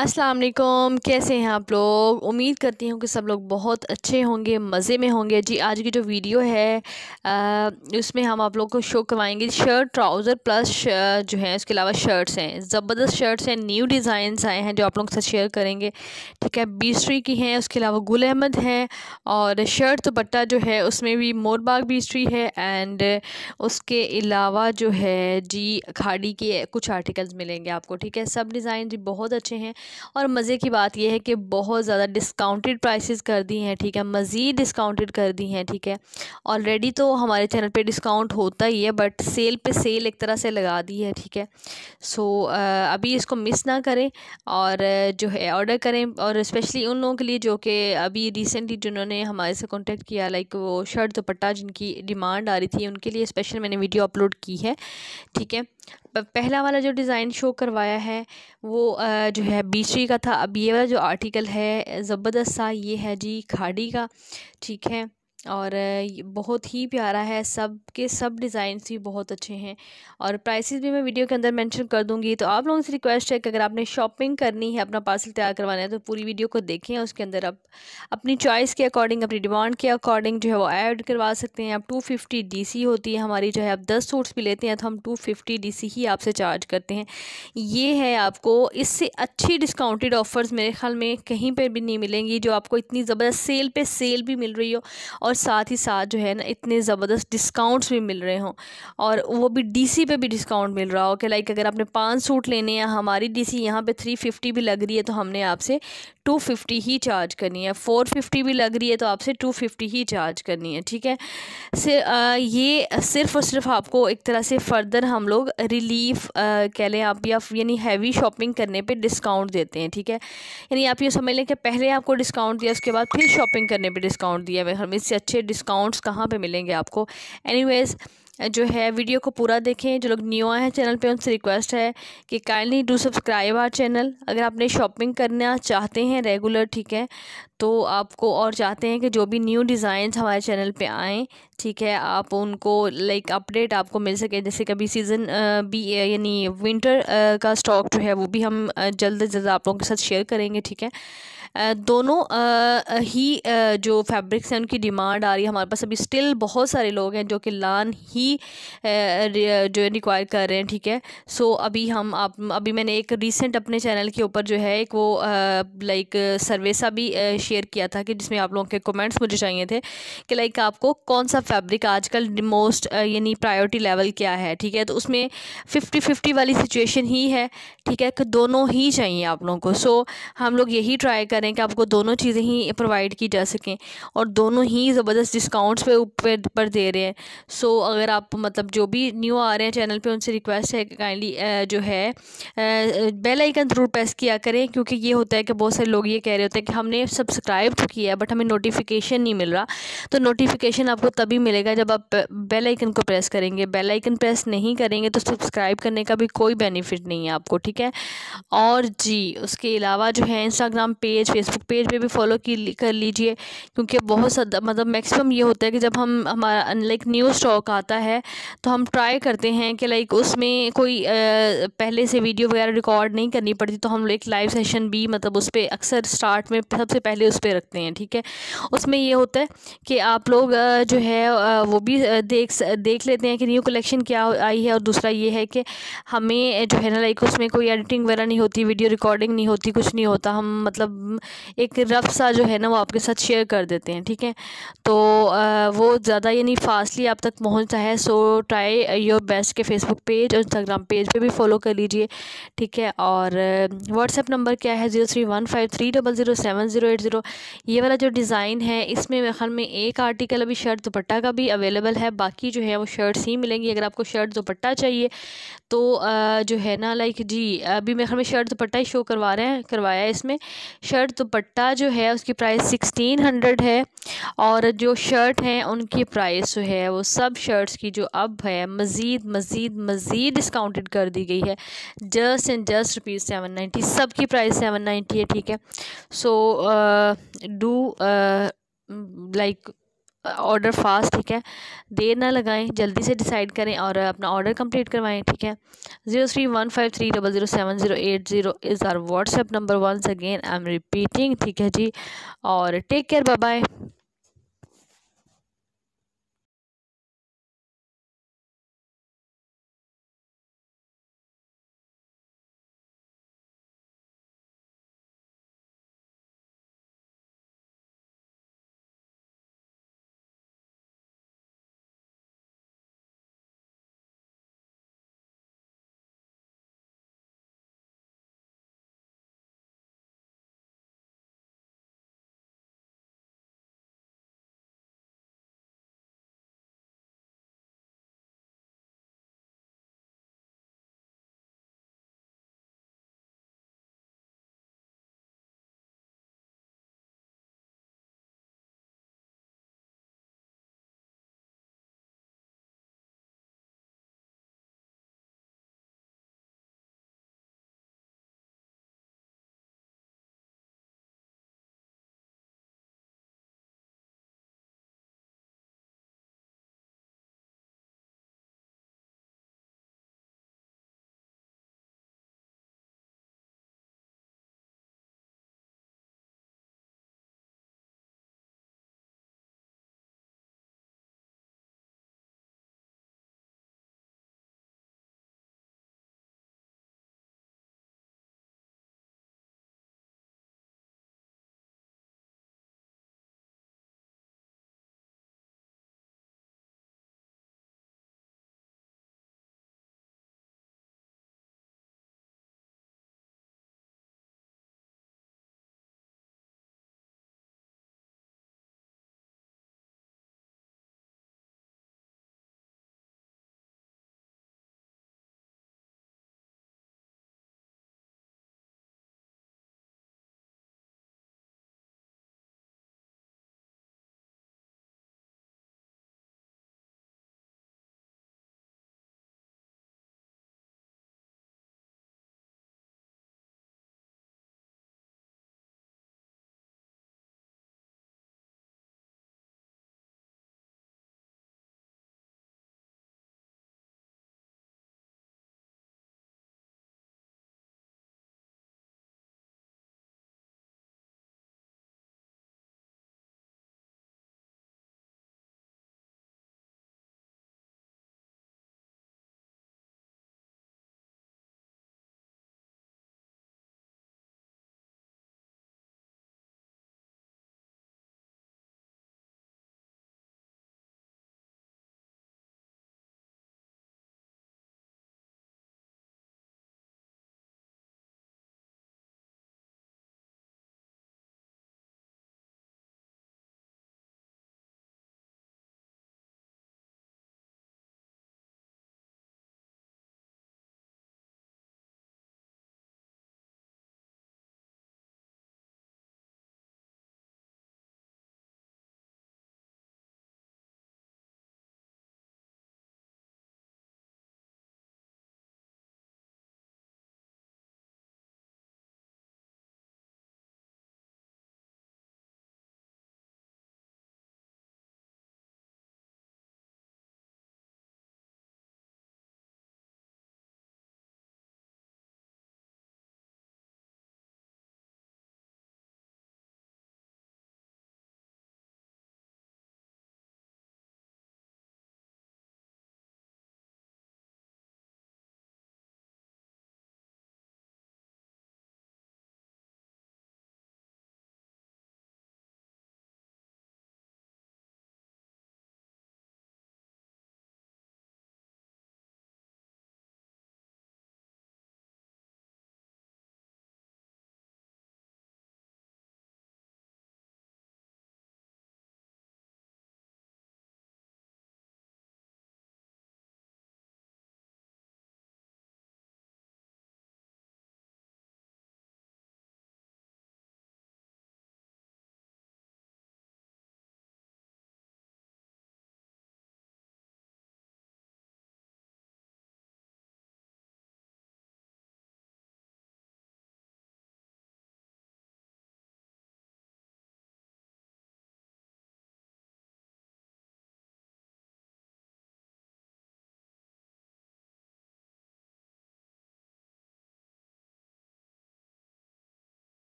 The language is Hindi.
अस्सलाम वालेकुम कैसे हैं आप लोग उम्मीद करती हूँ कि सब लोग बहुत अच्छे होंगे मज़े में होंगे जी आज की जो वीडियो है आ, उसमें हम आप लोग को शो करवाएंगे शर्ट ट्राउज़र प्लस जो है उसके अलावा शर्ट्स हैं ज़बरदस्त शर्ट्स हैं न्यू डिज़ाइंस आए हैं जो आप लोग के साथ शेयर करेंगे ठीक है बीसरी की हैं उसके अलावा गुल अहमद हैं और शर्ट दुपट्टा जो है उसमें भी मोरबाग बीसरी है एंड उसके अलावा जो है जी खाड़ी के कुछ आर्टिकल्स मिलेंगे आपको ठीक है सब डिज़ाइन जी बहुत अच्छे हैं और मज़े की बात यह है कि बहुत ज़्यादा डिस्काउंटेड प्राइसेस कर दी हैं ठीक है मज़ीद डिस्काउंटेड कर दी हैं ठीक है ऑलरेडी तो हमारे चैनल पे डिस्काउंट होता ही है बट सेल पे सेल एक तरह से लगा दी है ठीक है सो अभी इसको मिस ना करें और जो है ऑर्डर करें और स्पेशली उन लोगों के लिए जो कि अभी रिसेंटली जिन्होंने हमारे से कॉन्टेक्ट किया लाइक वो शर्ट दुपट्टा जिनकी डिमांड आ रही थी उनके लिए स्पेशल मैंने वीडियो अपलोड की है ठीक है पहला वाला जो डिज़ाइन शो करवाया है वो जो है बीसरी का था अब ये वाला जो आर्टिकल है ज़बरदस्त सा ये है जी खाड़ी का ठीक है और बहुत ही प्यारा है सब के सब डिज़ाइंस भी बहुत अच्छे हैं और प्राइसेस भी मैं वीडियो के अंदर मेंशन कर दूंगी तो आप लोगों से रिक्वेस्ट है कि अगर आपने शॉपिंग करनी है अपना पार्सल तैयार करवाना है तो पूरी वीडियो को देखें उसके अंदर आप अपनी चॉइस के अकॉर्डिंग अपनी डिमांड के अकॉर्डिंग जो है वो ऐड करवा सकते हैं आप टू फिफ्टी डी सी होती है हमारी जो है आप दस सूट्स भी लेते हैं तो हम टू फिफ्टी डी सी ही आपसे चार्ज करते हैं ये है आपको इससे अच्छी डिस्काउंटेड ऑफर्स मेरे ख्याल में कहीं पर भी नहीं मिलेंगी जो आपको इतनी ज़बरदस्त सेल पर सेल भी मिल रही हो और और साथ ही साथ जो है ना इतने ज़बरदस्त डिस्काउंट्स भी मिल रहे हों और वो भी डीसी पे भी डिस्काउंट मिल रहा हो कि लाइक अगर आपने पाँच सूट लेने हैं हमारी डीसी यहाँ पर थ्री फिफ्टी भी लग रही है तो हमने आपसे टू फिफ्टी ही चार्ज करनी है फ़ोर फिफ्टी भी लग रही है तो आपसे टू फिफ्टी ही चार्ज करनी है ठीक है सिर आ, ये सिर्फ़ और सिर्फ आपको एक तरह से फ़र्दर हम लोग रिलीफ कह लें आप या यानी हैवी शॉपिंग करने पे डिस्काउंट देते हैं ठीक है यानी आप ये समझ लें कि पहले आपको डिस्काउंट दिया उसके बाद फिर शॉपिंग करने पर डिस्काउंट दिया हमें इससे अच्छे डिस्काउंट्स कहाँ पे मिलेंगे आपको एनीवेज़ जो है वीडियो को पूरा देखें जो लोग न्यू आए हैं चैनल पे उनसे रिक्वेस्ट है कि kindly do subscribe our channel अगर आपने शॉपिंग करना चाहते हैं रेगुलर ठीक है तो आपको और चाहते हैं कि जो भी न्यू डिज़ाइंस हमारे चैनल पे आएँ ठीक है आप उनको लाइक अपडेट आपको मिल सके जैसे कभी सीज़न भी यानी विंटर का स्टॉक जो है वो भी हम जल्द जल्द आप लोगों के साथ शेयर करेंगे ठीक है दोनों ही जो फैब्रिक्स हैं उनकी डिमांड आ रही है हमारे पास अभी स्टिल बहुत सारे लोग हैं जो कि लान ही जो है रिक्वायर कर रहे हैं ठीक है सो अभी हम आप अभी मैंने एक रिसेंट अपने चैनल के ऊपर जो है एक वो लाइक सर्वे सा भी शेयर किया था कि जिसमें आप लोगों के कमेंट्स मुझे चाहिए थे कि लाइक आपको कौन सा फैब्रिक आजकल मोस्ट यानी प्रायोरिटी लेवल क्या है ठीक है तो उसमें फिफ्टी फिफ्टी वाली सिचुएशन ही है ठीक है कि दोनों ही चाहिए आप लोगों को सो हम लोग यही ट्राई कर करें कि आपको दोनों चीज़ें ही प्रोवाइड की जा सकें और दोनों ही ज़बरदस्त डिस्काउंट्स पे ऊपर पर दे रहे हैं सो so, अगर आप मतलब जो भी न्यू आ रहे हैं चैनल पे उनसे रिक्वेस्ट है काइंडली जो है बेल आइकन ज़रूर प्रेस किया करें क्योंकि ये होता है कि बहुत सारे लोग ये कह रहे होते हैं कि हमने सब्सक्राइब तो किया है बट हमें नोटिफिकेशन नहीं मिल रहा तो नोटिफिकेशन आपको तभी मिलेगा जब आप बेल आइकन को प्रेस करेंगे बेल आइकन प्रेस नहीं करेंगे तो सब्सक्राइब करने का भी कोई बेनिफिट नहीं है आपको ठीक है और जी उसके अलावा जो है इंस्टाग्राम पेज फेसबुक पेज पे भी फॉलो की कर लीजिए क्योंकि बहुत सदा मतलब मैक्सिमम ये होता है कि जब हम हमारा लाइक न्यू स्टॉक आता है तो हम ट्राई करते हैं कि लाइक उसमें कोई आ, पहले से वीडियो वगैरह रिकॉर्ड नहीं करनी पड़ती तो हम एक लाइव सेशन भी मतलब उस पर अक्सर स्टार्ट में सबसे पहले उस पर रखते हैं ठीक है उसमें ये होता है कि आप लोग जो है वो भी देख देख लेते हैं कि न्यू कलेक्शन क्या आई है और दूसरा ये है कि हमें जो है ना लाइक उसमें कोई एडिटिंग वगैरह नहीं होती वीडियो रिकॉर्डिंग नहीं होती कुछ नहीं होता हम मतलब एक रफ सा जो है ना वो आपके साथ शेयर कर देते हैं ठीक है तो आ, वो ज़्यादा यानी फास्टली आप तक पहुँचता है सो ट्राई योर बेस्ट के फेसबुक पेज और इंस्टाग्राम पेज पे भी फॉलो कर लीजिए ठीक है और व्हाट्सएप नंबर क्या है zero three one five three double zero seven zero eight zero ये वाला जो डिज़ाइन है इसमें मेरे ख्याल में एक आर्टिकल अभी शर्ट दुपट्टा का भी अवेलेबल है बाकी जो है वो शर्ट्स ही मिलेंगी अगर आपको शर्ट दुपट्टा चाहिए तो आ, जो है ना लाइक जी अभी मेरे ख्याल में शर्ट दुपट्टा ही शो करवा रहे हैं करवाया है इसमें शर्ट दुपट्टा जो है उसकी प्राइस सिक्सटीन हंड्रेड है और जो शर्ट हैं उनकी प्राइस जो है वो सब शर्ट्स की जो अब है मज़ीद मज़ीद मज़ीद डिस्काउंटेड कर दी गई है just and just rupees seven ninety सब की प्राइस सेवन नाइन्टी है ठीक है so do like order fast ठीक है देर ना लगाएं जल्दी से डिसाइड करें और अपना ऑर्डर कंप्लीट करवाएं ठीक है zero three one five three double zero seven zero eight zero is our WhatsApp number once again I am repeating ठीक है जी और टेक केयर बाय बाय